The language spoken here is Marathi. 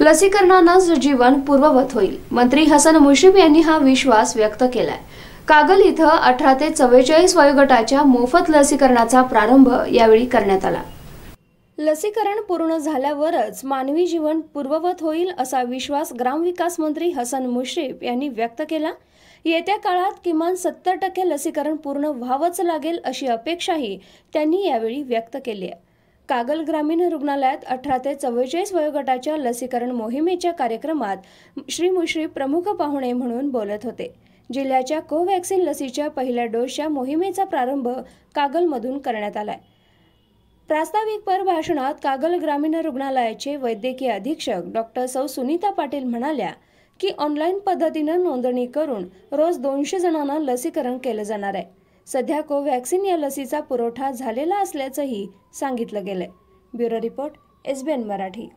लसीकरणाने जीवन पूर्ववत होईल मंत्री हसन मुश्रीफ यांनी हा विश्वास व्यक्त केलाय कागल इथं अठरा ते चव्वेचाळीस वयोगटाच्या मोफत लसीकरणाचा प्रारंभ यावेळी करण्यात आला लसीकरण पूर्ण झाल्यावरच मानवी जीवन पूर्ववत होईल असा विश्वास ग्रामविकास मंत्री हसन मुश्रीफ यांनी व्यक्त केला येत्या काळात किमान सत्तर टक्के लसीकरण पूर्ण व्हावंच लागेल अशी अपेक्षाही त्यांनी यावेळी व्यक्त केली आहे कागल ग्रामीण रुग्णालयात अठरा ते चव्वेचाळीस वयोगटाच्या लसीकरण मोहिमेच्या कार्यक्रमात श्री मुश्री प्रमुख पाहुणे म्हणून बोलत होते जिल्ह्याच्या कोव्हॅक्सिन लसीच्या पहिल्या डोसच्या मोहिमेचा प्रारंभ कागलमधून करण्यात आलाय प्रास्ताविक पर भाषणात कागल ग्रामीण रुग्णालयाचे वैद्यकीय अधीक्षक डॉक्टर सौ सुनीता पाटील म्हणाल्या की ऑनलाईन पद्धतीनं नोंदणी करून रोज दोनशे जणांना लसीकरण केलं जाणार आहे सध्या कोव्हॅक्सिन या लसीचा पुरवठा झालेला असल्याचंही सांगितलं गेलं ब्युरो रिपोर्ट एन मराठी